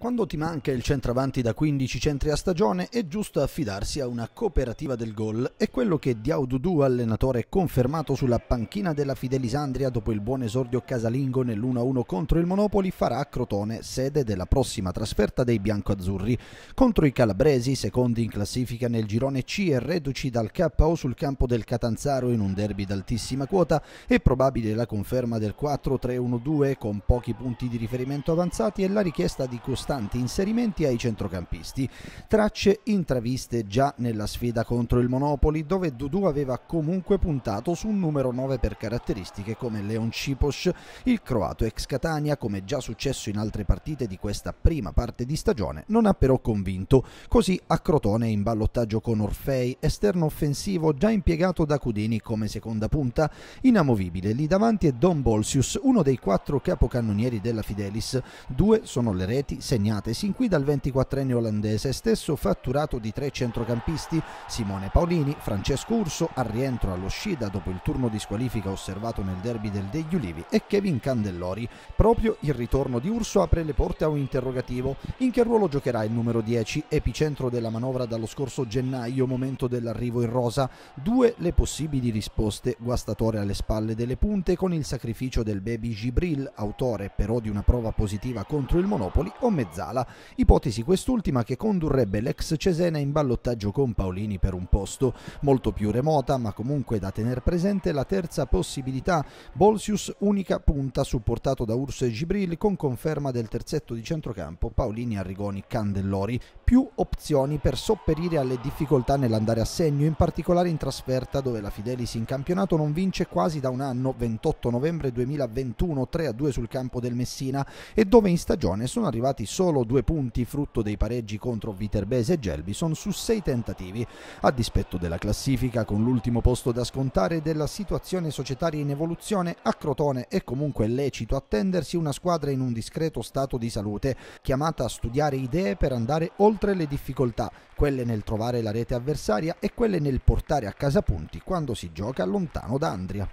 Quando ti manca il centravanti da 15 centri a stagione è giusto affidarsi a una cooperativa del gol È quello che Diaududu, allenatore confermato sulla panchina della Fidelisandria dopo il buon esordio casalingo nell'1-1 contro il Monopoli, farà a Crotone, sede della prossima trasferta dei biancoazzurri. Contro i calabresi, secondi in classifica nel girone C e reduci dal KO sul campo del Catanzaro in un derby d'altissima quota, è probabile la conferma del 4-3-1-2 con pochi punti di riferimento avanzati e la richiesta di costruire costanti inserimenti ai centrocampisti, tracce intraviste già nella sfida contro il Monopoli dove Dudu aveva comunque puntato su un numero 9 per caratteristiche come Leon Cipos, il croato ex Catania come già successo in altre partite di questa prima parte di stagione non ha però convinto, così a Crotone in ballottaggio con Orfei, esterno offensivo già impiegato da Cudini come seconda punta, inamovibile lì davanti è Don Bolsius, uno dei quattro capocannonieri della Fidelis, due sono le reti, sei consegnate sin qui dal 24enne olandese, stesso fatturato di tre centrocampisti, Simone Paolini, Francesco Urso, al rientro allo Scida dopo il turno di squalifica osservato nel derby del degli Ulivi e Kevin Candellori. Proprio il ritorno di Urso apre le porte a un interrogativo. In che ruolo giocherà il numero 10, epicentro della manovra dallo scorso gennaio, momento dell'arrivo in rosa? Due le possibili risposte, guastatore alle spalle delle punte con il sacrificio del baby Gibril, autore però di una prova positiva contro il Monopoli, o mezzo Mezzala, ipotesi quest'ultima che condurrebbe l'ex Cesena in ballottaggio con Paolini per un posto, molto più remota ma comunque da tener presente la terza possibilità, Bolsius unica punta supportato da Urso e Gibril con conferma del terzetto di centrocampo Paolini, Arrigoni, Candellori, più opzioni per sopperire alle difficoltà nell'andare a segno, in particolare in trasferta dove la Fidelis in campionato non vince quasi da un anno, 28 novembre 2021, 3 a 2 sul campo del Messina e dove in stagione sono arrivati solo solo due punti frutto dei pareggi contro Viterbese e Gelbison su sei tentativi, a dispetto della classifica con l'ultimo posto da scontare della situazione societaria in evoluzione, a Crotone è comunque lecito attendersi una squadra in un discreto stato di salute, chiamata a studiare idee per andare oltre le difficoltà, quelle nel trovare la rete avversaria e quelle nel portare a casa punti quando si gioca lontano da Andria.